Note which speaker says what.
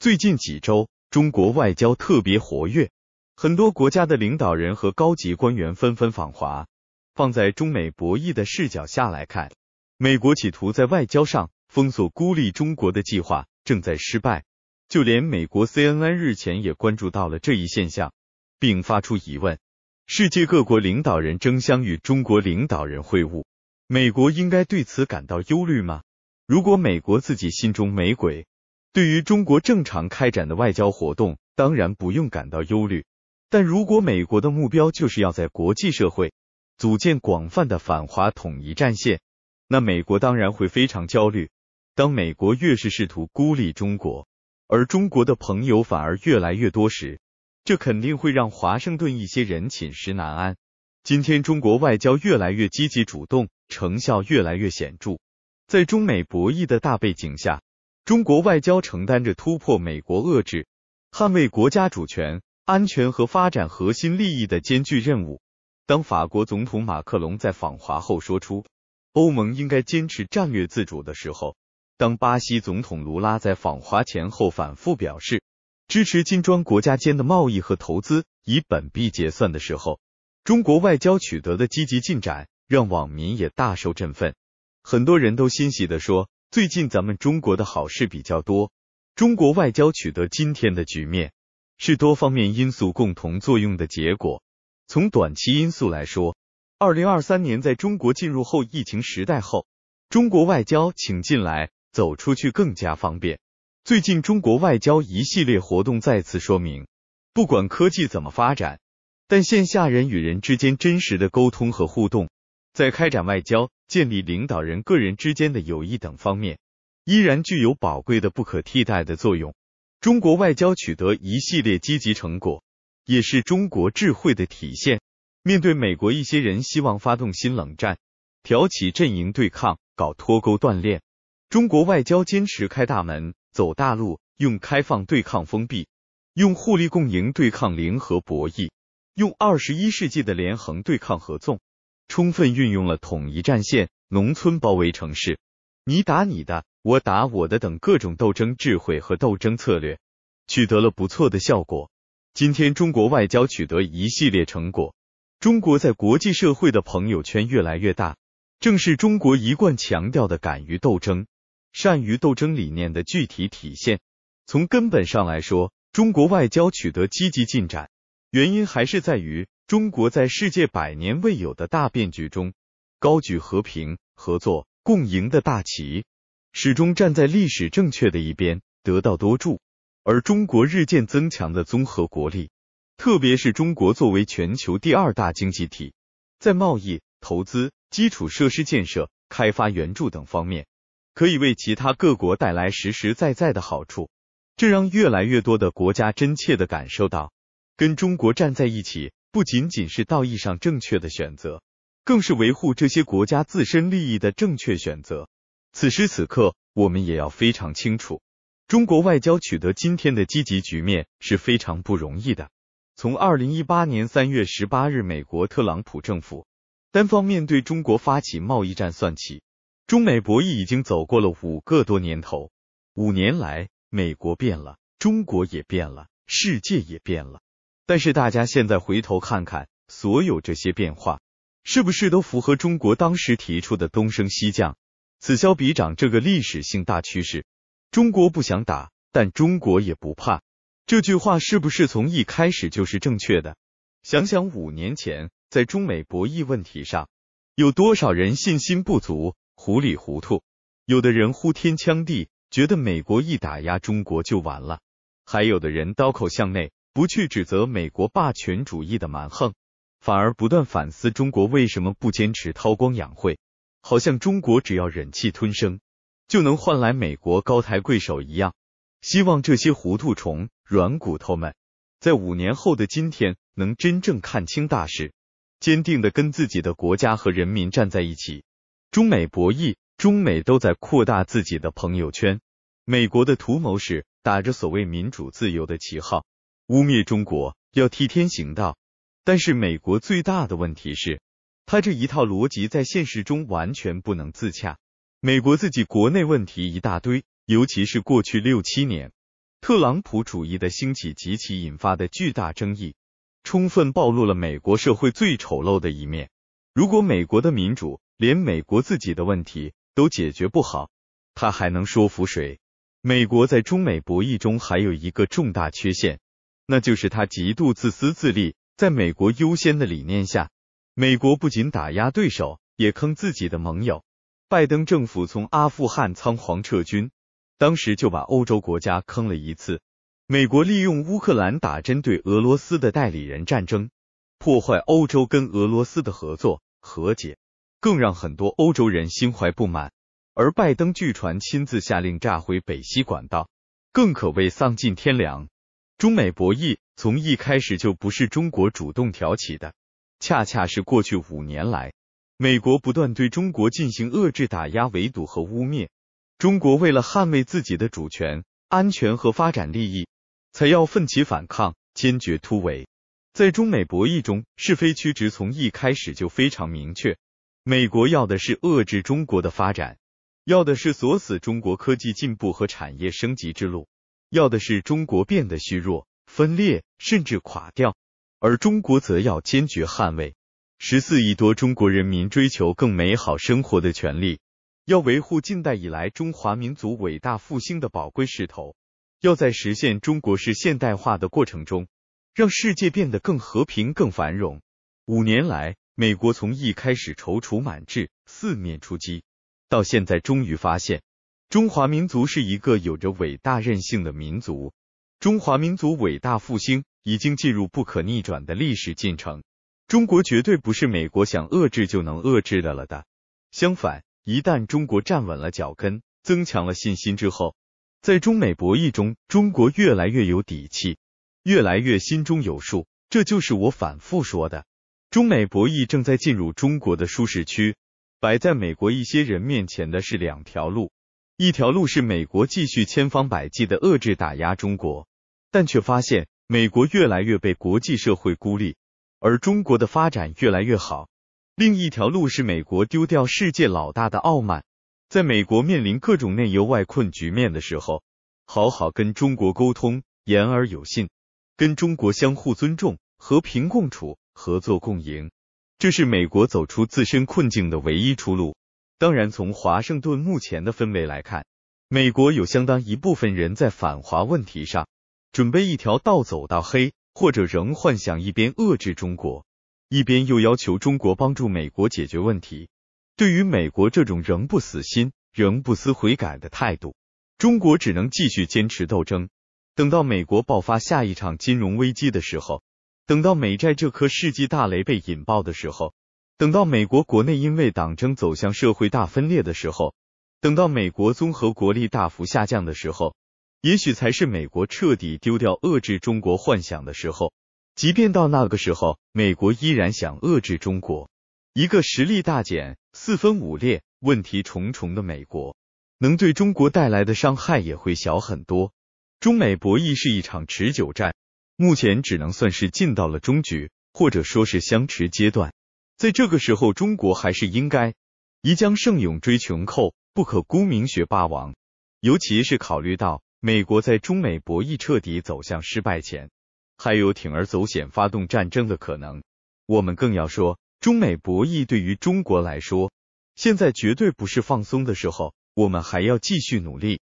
Speaker 1: 最近几周，中国外交特别活跃，很多国家的领导人和高级官员纷纷访华。放在中美博弈的视角下来看，美国企图在外交上封锁、孤立中国的计划正在失败。就连美国 CNN 日前也关注到了这一现象，并发出疑问：世界各国领导人争相与中国领导人会晤，美国应该对此感到忧虑吗？如果美国自己心中没鬼。对于中国正常开展的外交活动，当然不用感到忧虑。但如果美国的目标就是要在国际社会组建广泛的反华统一战线，那美国当然会非常焦虑。当美国越是试图孤立中国，而中国的朋友反而越来越多时，这肯定会让华盛顿一些人寝食难安。今天，中国外交越来越积极主动，成效越来越显著。在中美博弈的大背景下。中国外交承担着突破美国遏制、捍卫国家主权、安全和发展核心利益的艰巨任务。当法国总统马克龙在访华后说出“欧盟应该坚持战略自主”的时候，当巴西总统卢拉在访华前后反复表示支持金砖国家间的贸易和投资以本币结算的时候，中国外交取得的积极进展让网民也大受振奋。很多人都欣喜地说。最近咱们中国的好事比较多，中国外交取得今天的局面是多方面因素共同作用的结果。从短期因素来说，二零二三年在中国进入后疫情时代后，中国外交请进来、走出去更加方便。最近中国外交一系列活动再次说明，不管科技怎么发展，但线下人与人之间真实的沟通和互动，在开展外交。建立领导人个人之间的友谊等方面，依然具有宝贵的、不可替代的作用。中国外交取得一系列积极成果，也是中国智慧的体现。面对美国一些人希望发动新冷战、挑起阵营对抗、搞脱钩锻炼，中国外交坚持开大门、走大路，用开放对抗封闭，用互利共赢对抗零和博弈，用二十一世纪的联横对抗合纵。充分运用了统一战线、农村包围城市、你打你的，我打我的等各种斗争智慧和斗争策略，取得了不错的效果。今天中国外交取得一系列成果，中国在国际社会的朋友圈越来越大，正是中国一贯强调的敢于斗争、善于斗争理念的具体体现。从根本上来说，中国外交取得积极进展，原因还是在于。中国在世界百年未有的大变局中，高举和平、合作、共赢的大旗，始终站在历史正确的一边，得到多助。而中国日渐增强的综合国力，特别是中国作为全球第二大经济体，在贸易、投资、基础设施建设、开发援助等方面，可以为其他各国带来实实在在的好处。这让越来越多的国家真切的感受到，跟中国站在一起。不仅仅是道义上正确的选择，更是维护这些国家自身利益的正确选择。此时此刻，我们也要非常清楚，中国外交取得今天的积极局面是非常不容易的。从二零一八年三月十八日美国特朗普政府单方面对中国发起贸易战算起，中美博弈已经走过了五个多年头。五年来，美国变了，中国也变了，世界也变了。但是大家现在回头看看，所有这些变化是不是都符合中国当时提出的“东升西降，此消彼长”这个历史性大趋势？中国不想打，但中国也不怕。这句话是不是从一开始就是正确的？想想五年前在中美博弈问题上，有多少人信心不足、糊里糊涂？有的人呼天抢地，觉得美国一打压中国就完了；还有的人刀口向内。不去指责美国霸权主义的蛮横，反而不断反思中国为什么不坚持韬光养晦？好像中国只要忍气吞声，就能换来美国高抬贵手一样。希望这些糊涂虫、软骨头们，在五年后的今天，能真正看清大事，坚定的跟自己的国家和人民站在一起。中美博弈，中美都在扩大自己的朋友圈。美国的图谋是打着所谓民主自由的旗号。污蔑中国要替天行道，但是美国最大的问题是，他这一套逻辑在现实中完全不能自洽。美国自己国内问题一大堆，尤其是过去六七年特朗普主义的兴起及其引发的巨大争议，充分暴露了美国社会最丑陋的一面。如果美国的民主连美国自己的问题都解决不好，他还能说服谁？美国在中美博弈中还有一个重大缺陷。那就是他极度自私自利，在美国优先的理念下，美国不仅打压对手，也坑自己的盟友。拜登政府从阿富汗仓皇撤军，当时就把欧洲国家坑了一次。美国利用乌克兰打针对俄罗斯的代理人战争，破坏欧洲跟俄罗斯的合作和解，更让很多欧洲人心怀不满。而拜登据传亲自下令炸毁北溪管道，更可谓丧尽天良。中美博弈从一开始就不是中国主动挑起的，恰恰是过去五年来，美国不断对中国进行遏制、打压、围堵和污蔑。中国为了捍卫自己的主权、安全和发展利益，才要奋起反抗，坚决突围。在中美博弈中，是非曲直从一开始就非常明确。美国要的是遏制中国的发展，要的是锁死中国科技进步和产业升级之路。要的是中国变得虚弱、分裂，甚至垮掉，而中国则要坚决捍卫十四亿多中国人民追求更美好生活的权利，要维护近代以来中华民族伟大复兴的宝贵势头，要在实现中国式现代化的过程中，让世界变得更和平、更繁荣。五年来，美国从一开始踌躇满志、四面出击，到现在终于发现。中华民族是一个有着伟大韧性的民族。中华民族伟大复兴已经进入不可逆转的历史进程。中国绝对不是美国想遏制就能遏制的了的。相反，一旦中国站稳了脚跟，增强了信心之后，在中美博弈中，中国越来越有底气，越来越心中有数。这就是我反复说的，中美博弈正在进入中国的舒适区。摆在美国一些人面前的是两条路。一条路是美国继续千方百计的遏制打压中国，但却发现美国越来越被国际社会孤立，而中国的发展越来越好。另一条路是美国丢掉世界老大的傲慢，在美国面临各种内忧外困局面的时候，好好跟中国沟通，言而有信，跟中国相互尊重、和平共处、合作共赢，这是美国走出自身困境的唯一出路。当然，从华盛顿目前的氛围来看，美国有相当一部分人在反华问题上准备一条道走到黑，或者仍幻想一边遏制中国，一边又要求中国帮助美国解决问题。对于美国这种仍不死心、仍不思悔改的态度，中国只能继续坚持斗争。等到美国爆发下一场金融危机的时候，等到美债这颗世纪大雷被引爆的时候。等到美国国内因为党争走向社会大分裂的时候，等到美国综合国力大幅下降的时候，也许才是美国彻底丢掉遏制中国幻想的时候。即便到那个时候，美国依然想遏制中国，一个实力大减、四分五裂、问题重重的美国，能对中国带来的伤害也会小很多。中美博弈是一场持久战，目前只能算是进到了中局，或者说是相持阶段。在这个时候，中国还是应该宜将剩勇追穷寇，不可沽名学霸王。尤其是考虑到美国在中美博弈彻底走向失败前，还有铤而走险发动战争的可能，我们更要说，中美博弈对于中国来说，现在绝对不是放松的时候，我们还要继续努力。